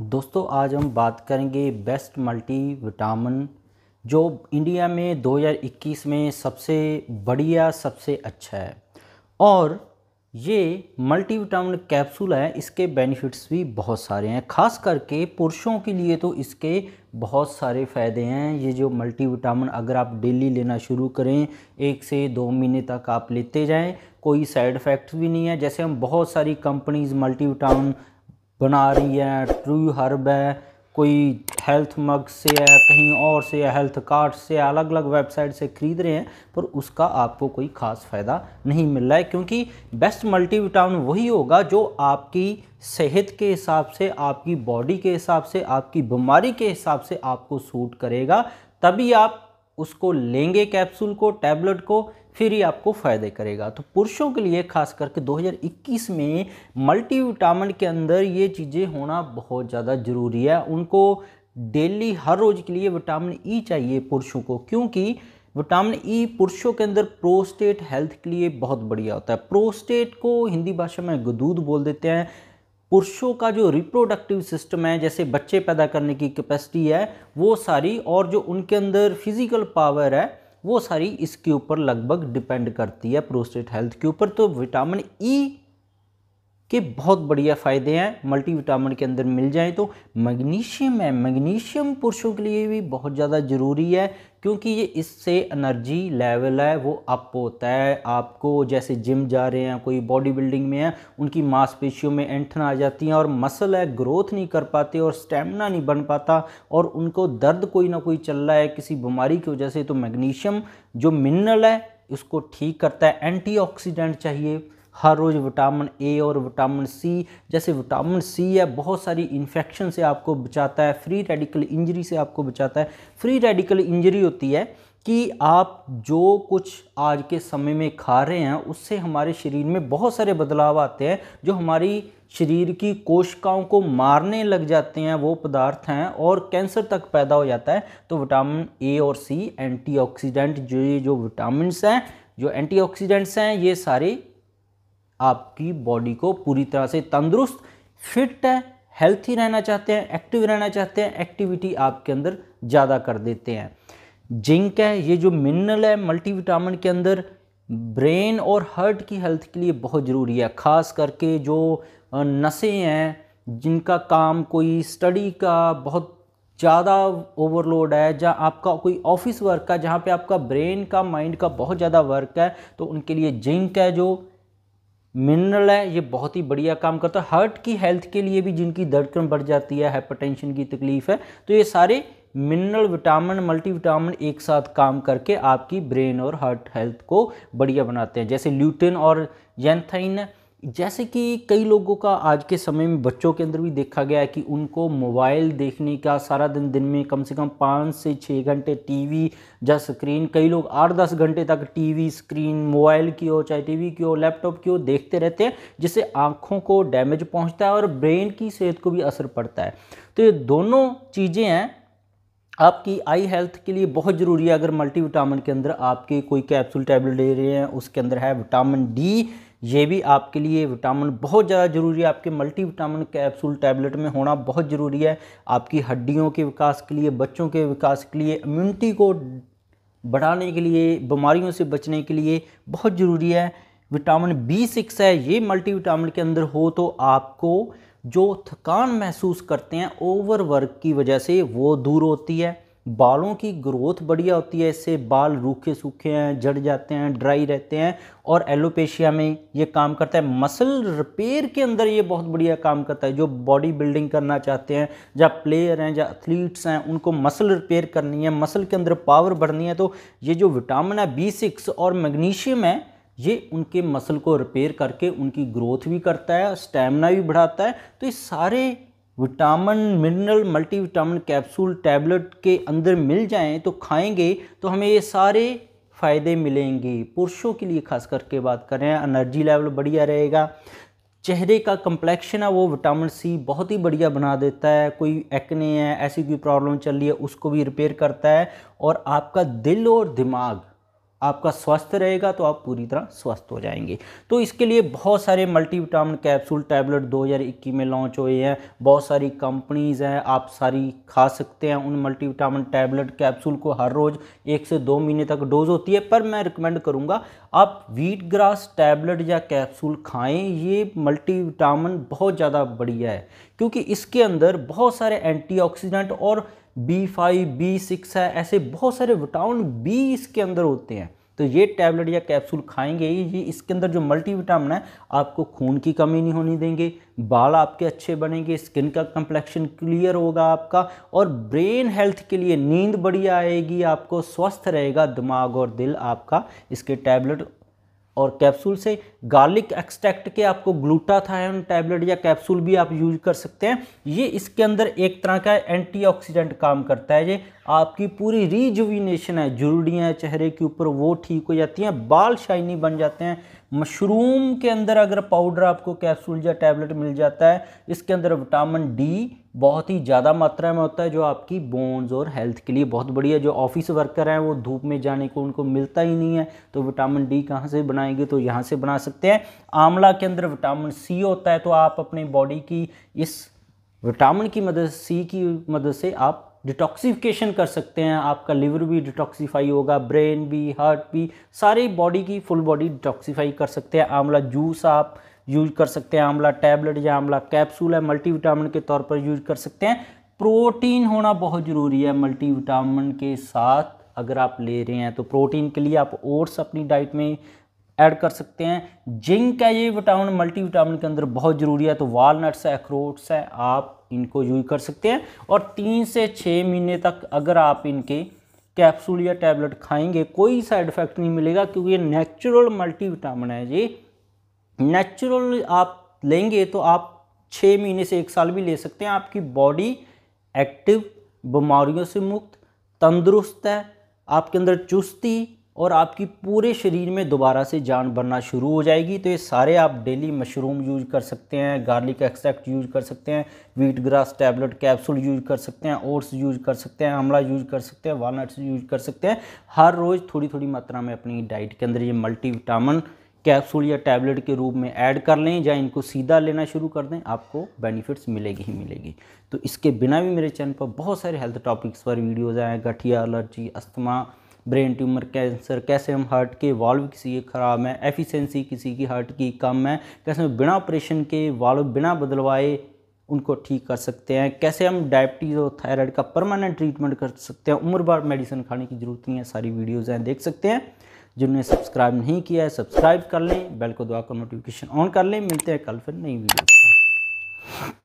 दोस्तों आज हम बात करेंगे बेस्ट मल्टी विटामिन जो इंडिया में 2021 में सबसे बढ़िया सबसे अच्छा है और ये मल्टी विटामिन कैप्सूल है इसके बेनिफिट्स भी बहुत सारे हैं ख़ास करके पुरुषों के लिए तो इसके बहुत सारे फ़ायदे हैं ये जो मल्टी विटामिन अगर आप डेली लेना शुरू करें एक से दो महीने तक आप लेते जाएं कोई साइड इफ़ेक्ट्स भी नहीं है जैसे हम बहुत सारी कंपनीज़ मल्टी विटामिन बना रही है ट्रू हर्ब है कोई हेल्थ मग से है कहीं और से है हेल्थ कार्ड से अलग अलग वेबसाइट से ख़रीद रहे हैं पर उसका आपको कोई ख़ास फ़ायदा नहीं मिल रहा है क्योंकि बेस्ट मल्टीविटामिन वही होगा जो आपकी सेहत के हिसाब से आपकी बॉडी के हिसाब से आपकी बीमारी के हिसाब से आपको सूट करेगा तभी आप उसको लेंगे कैप्सूल को टैबलेट को फिर ही आपको फ़ायदे करेगा तो पुरुषों के लिए खास करके 2021 में मल्टीविटामिन के अंदर ये चीज़ें होना बहुत ज़्यादा ज़रूरी है उनको डेली हर रोज़ के लिए विटामिन ई चाहिए पुरुषों को क्योंकि विटामिन ई पुरुषों के अंदर प्रोस्टेट हेल्थ के लिए बहुत बढ़िया होता है प्रोस्टेट को हिंदी भाषा में गदूद बोल देते हैं पुरुषों का जो रिप्रोडक्टिव सिस्टम है जैसे बच्चे पैदा करने की कैपेसिटी है वो सारी और जो उनके अंदर फिजिकल पावर है वो सारी इसके ऊपर लगभग डिपेंड करती है प्रोस्टेट हेल्थ के ऊपर तो विटामिन ई e के बहुत बढ़िया फ़ायदे हैं मल्टीविटामिन के अंदर मिल जाए तो मैग्नीशियम है मैग्नीशियम पुरुषों के लिए भी बहुत ज़्यादा ज़रूरी है क्योंकि ये इससे एनर्जी लेवल है वो अप होता है आपको जैसे जिम जा रहे हैं कोई बॉडी बिल्डिंग में है उनकी मांसपेशियों में एंठन आ जाती हैं और मसल है ग्रोथ नहीं कर पाते और स्टेमिना नहीं बन पाता और उनको दर्द कोई ना कोई चल रहा है किसी बीमारी की वजह से तो मैग्नीशियम जो मिनरल है उसको ठीक करता है एंटीऑक्सीडेंट चाहिए हर रोज़ विटामिन ए और विटामिन सी जैसे विटामिन सी है बहुत सारी इन्फेक्शन से आपको बचाता है फ्री रेडिकल इंजरी से आपको बचाता है फ्री रेडिकल इंजरी होती है कि आप जो कुछ आज के समय में खा रहे हैं उससे हमारे शरीर में बहुत सारे बदलाव आते हैं जो हमारी शरीर की कोशिकाओं को मारने लग जाते हैं वो पदार्थ हैं और कैंसर तक पैदा हो जाता है तो विटामिन ए और सी एंटीऑक्सीडेंट जो ये जो विटामिन हैं जो एंटीऑक्सीडेंट्स हैं ये सारे आपकी बॉडी को पूरी तरह से तंदुरुस्त फिट है हेल्थी रहना चाहते हैं एक्टिव रहना चाहते हैं एक्टिविटी आपके अंदर ज़्यादा कर देते हैं जिंक है ये जो मिनरल है मल्टीविटामिन के अंदर ब्रेन और हार्ट की हेल्थ के लिए बहुत ज़रूरी है ख़ास करके जो नशे हैं जिनका काम कोई स्टडी का बहुत ज़्यादा ओवरलोड है जहाँ आपका कोई ऑफिस वर्क का जहाँ पे आपका ब्रेन का माइंड का बहुत ज़्यादा वर्क है तो उनके लिए जिंक है जो मिनरल है ये बहुत ही बढ़िया काम करता है हार्ट की हेल्थ के लिए भी जिनकी धड़कन बढ़ जाती है हाइपरटेंशन की तकलीफ है तो ये सारे मिनरल विटामिन विटामिन एक साथ काम करके आपकी ब्रेन और हार्ट हेल्थ को बढ़िया बनाते हैं जैसे ल्यूटिन और जेंथाइन जैसे कि कई लोगों का आज के समय में बच्चों के अंदर भी देखा गया है कि उनको मोबाइल देखने का सारा दिन दिन में कम से कम पाँच से छः घंटे टीवी या स्क्रीन कई लोग आठ दस घंटे तक टीवी स्क्रीन मोबाइल की हो चाहे टीवी की हो लैपटॉप की हो देखते रहते हैं जिससे आँखों को डैमेज पहुँचता है और ब्रेन की सेहत को भी असर पड़ता है तो ये दोनों चीज़ें हैं आपकी आई हेल्थ के लिए बहुत ज़रूरी है अगर मल्टीविटामिन के अंदर आपके कोई कैप्सूल टैबलेट ले रहे हैं उसके अंदर है विटामिन डी ये भी आपके लिए विटामिन बहुत ज़्यादा ज़रूरी है आपके मल्टी विटामिन कैप्सूल टैबलेट में होना बहुत ज़रूरी है आपकी हड्डियों के विकास के लिए बच्चों के विकास के लिए इम्यूनिटी को बढ़ाने के लिए बीमारियों से बचने के लिए बहुत ज़रूरी है विटामिन बी सिक्स है ये मल्टी विटामिन के अंदर हो तो आपको जो थकान महसूस करते हैं ओवरवर्क की वजह से वो दूर होती है बालों की ग्रोथ बढ़िया होती है इससे बाल रूखे सूखे हैं जड़ जाते हैं ड्राई रहते हैं और एलोपेशिया में ये काम करता है मसल रिपेयर के अंदर ये बहुत बढ़िया काम करता है जो बॉडी बिल्डिंग करना चाहते हैं या प्लेयर हैं या एथलीट्स हैं उनको मसल रिपेयर करनी है मसल के अंदर पावर बढ़नी है तो ये जो विटामिन है बी सिक्स और मैग्नीशियम है ये उनके मसल को रिपेयर करके उनकी ग्रोथ भी करता है स्टेमिना भी बढ़ाता है तो ये सारे vitamin mineral multivitamin capsule tablet के अंदर मिल जाएं तो खाएंगे तो हमें ये सारे फ़ायदे मिलेंगे पुरुषों के लिए खास करके बात करें एनर्जी लेवल बढ़िया रहेगा चेहरे का कंप्लेक्शन है वो विटामिन सी बहुत ही बढ़िया बना देता है कोई एक्ने है ऐसी कोई प्रॉब्लम चल रही है उसको भी रिपेयर करता है और आपका दिल और दिमाग आपका स्वस्थ रहेगा तो आप पूरी तरह स्वस्थ हो जाएंगे तो इसके लिए बहुत सारे मल्टीविटामिन कैप्सूल टैबलेट 2021 में लॉन्च हुए हैं बहुत सारी कंपनीज़ हैं आप सारी खा सकते हैं उन मल्टीविटामिन टैबलेट कैप्सूल को हर रोज़ एक से दो महीने तक डोज होती है पर मैं रिकमेंड करूँगा आप वीट ग्रास टैबलेट या कैप्सूल खाएँ ये मल्टीविटाम बहुत ज़्यादा बढ़िया है क्योंकि इसके अंदर बहुत सारे एंटी और बी फाइव बी सिक्स है ऐसे बहुत सारे विटामिन बी इसके अंदर होते हैं तो ये टैबलेट या कैप्सूल खाएंगे ये इसके अंदर जो विटामिन है आपको खून की कमी नहीं होने देंगे बाल आपके अच्छे बनेंगे स्किन का कंप्लेक्शन क्लियर होगा आपका और ब्रेन हेल्थ के लिए नींद बढ़िया आएगी आपको स्वस्थ रहेगा दिमाग और दिल आपका इसके टैबलेट और कैप्सूल से गार्लिक एक्सट्रैक्ट के आपको ग्लूटाथायन टैबलेट या कैप्सूल भी आप यूज कर सकते हैं ये इसके अंदर एक तरह का एंटीऑक्सीडेंट काम करता है ये आपकी पूरी रिजुविनेशन है जुरुड़ियाँ चेहरे के ऊपर वो ठीक हो जाती हैं बाल शाइनी बन जाते हैं मशरूम के अंदर अगर पाउडर आपको कैप्सूल या टैबलेट मिल जाता है इसके अंदर विटामिन डी बहुत ही ज़्यादा मात्रा में होता है जो आपकी बोन्स और हेल्थ के लिए बहुत बढ़िया जो ऑफिस वर्कर हैं वो धूप में जाने को उनको मिलता ही नहीं है तो विटामिन डी कहाँ से बनाएंगे तो यहाँ से बना सकते हैं आंवला के अंदर विटामिन सी होता है तो आप अपने बॉडी की इस विटामिन की मदद सी की मदद से आप डिटॉक्सिफिकेशन कर सकते हैं आपका लिवर भी डिटॉक्सीफाई होगा ब्रेन भी हार्ट भी सारी बॉडी की फुल बॉडी डिटॉक्सीफाई कर सकते हैं आंवला जूस आप यूज कर सकते हैं आंवला टैबलेट या आंवला कैप्सूल है मल्टीविटामिन के तौर पर यूज कर सकते हैं प्रोटीन होना बहुत ज़रूरी है मल्टीविटामिन के साथ अगर आप ले रहे हैं तो प्रोटीन के लिए आप ओट्स अपनी डाइट में ऐड कर सकते हैं जिंक है ये विटामिन विटामिन के अंदर बहुत ज़रूरी है तो वालनट्स है अखरोट्स है आप इनको यूज कर सकते हैं और तीन से छः महीने तक अगर आप इनके कैप्सूल या टैबलेट खाएंगे कोई साइड इफेक्ट नहीं मिलेगा क्योंकि ये नेचुरल विटामिन है ये नेचुरल आप लेंगे तो आप छः महीने से एक साल भी ले सकते हैं आपकी बॉडी एक्टिव बीमारियों से मुक्त तंदुरुस्त है आपके अंदर चुस्ती और आपकी पूरे शरीर में दोबारा से जान बनना शुरू हो जाएगी तो ये सारे आप डेली मशरूम यूज कर सकते हैं गार्लिक एक्सट्रैक्ट यूज कर सकते हैं wheat grass tablet capsule use कर सकते हैं ओट्स यूज कर सकते हैं आंवला यूज कर सकते हैं वालनट्स यूज कर सकते हैं हर रोज़ थोड़ी थोड़ी मात्रा में अपनी डाइट के अंदर ये मल्टी कैप्सूल या टैबलेट के रूप में ऐड कर लें या इनको सीधा लेना शुरू कर दें आपको बेनिफिट्स मिलेगी ही मिलेगी तो इसके बिना भी मेरे चैनल पर बहुत सारे हेल्थ टॉपिक्स पर वीडियोज़ आए गठिया allergy asthma brain tumour cancer कैसे हम हार्ट के वाल्व किसी के ख़राब है एफिशिएंसी किसी की हार्ट की कम है कैसे हम बिना ऑपरेशन के वाल्व बिना बदलवाए उनको ठीक कर सकते हैं कैसे हम डायबिटीज़ और थायराइड का परमानेंट ट्रीटमेंट कर सकते हैं उम्र भर मेडिसिन खाने की ज़रूरत नहीं है सारी वीडियोज़ हैं देख सकते हैं जिन्होंने सब्सक्राइब नहीं किया है सब्सक्राइब कर लें बेल को दुआ कर नोटिफिकेशन ऑन कर लें मिलते हैं कल फिर नई वीडियो